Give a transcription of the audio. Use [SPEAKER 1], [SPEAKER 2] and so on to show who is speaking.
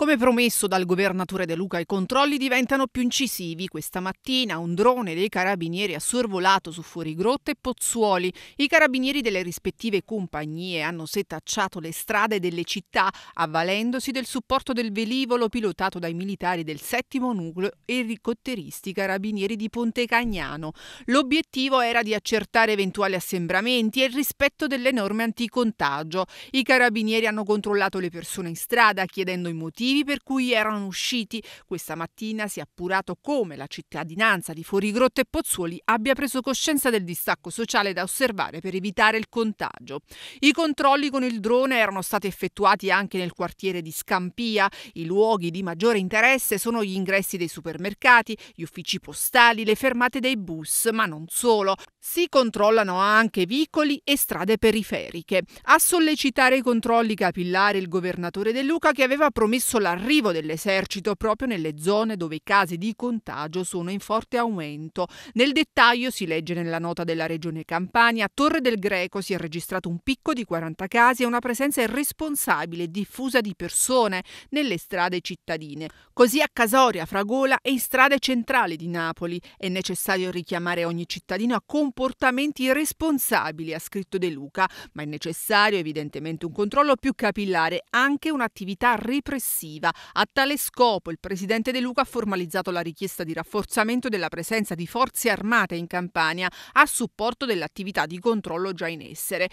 [SPEAKER 1] Come promesso dal governatore De Luca, i controlli diventano più incisivi. Questa mattina un drone dei carabinieri ha sorvolato su Fuorigrotta e Pozzuoli. I carabinieri delle rispettive compagnie hanno setacciato le strade delle città, avvalendosi del supporto del velivolo pilotato dai militari del settimo nucleo e ricotteristi carabinieri di Ponte Cagnano. L'obiettivo era di accertare eventuali assembramenti e il rispetto delle norme anticontagio. I carabinieri hanno controllato le persone in strada, chiedendo i motivi motivi per cui erano usciti. Questa mattina si è appurato come la cittadinanza di Fuorigrotte e Pozzuoli abbia preso coscienza del distacco sociale da osservare per evitare il contagio. I controlli con il drone erano stati effettuati anche nel quartiere di Scampia. I luoghi di maggiore interesse sono gli ingressi dei supermercati, gli uffici postali, le fermate dei bus, ma non solo. Si controllano anche vicoli e strade periferiche. A sollecitare i controlli capillari il governatore De Luca che aveva promesso promosso l'arrivo dell'esercito proprio nelle zone dove i casi di contagio sono in forte aumento. Nel dettaglio si legge nella nota della regione Campania, a Torre del Greco si è registrato un picco di 40 casi e una presenza irresponsabile e diffusa di persone nelle strade cittadine. Così a Casoria, Fragola e in strade centrali di Napoli è necessario richiamare ogni cittadino a comportamenti irresponsabili, ha scritto De Luca, ma è necessario evidentemente un controllo più capillare, anche un'attività repressiva difensiva. A tale scopo il presidente De Luca ha formalizzato la richiesta di rafforzamento della presenza di forze armate in Campania a supporto dell'attività di controllo già in essere.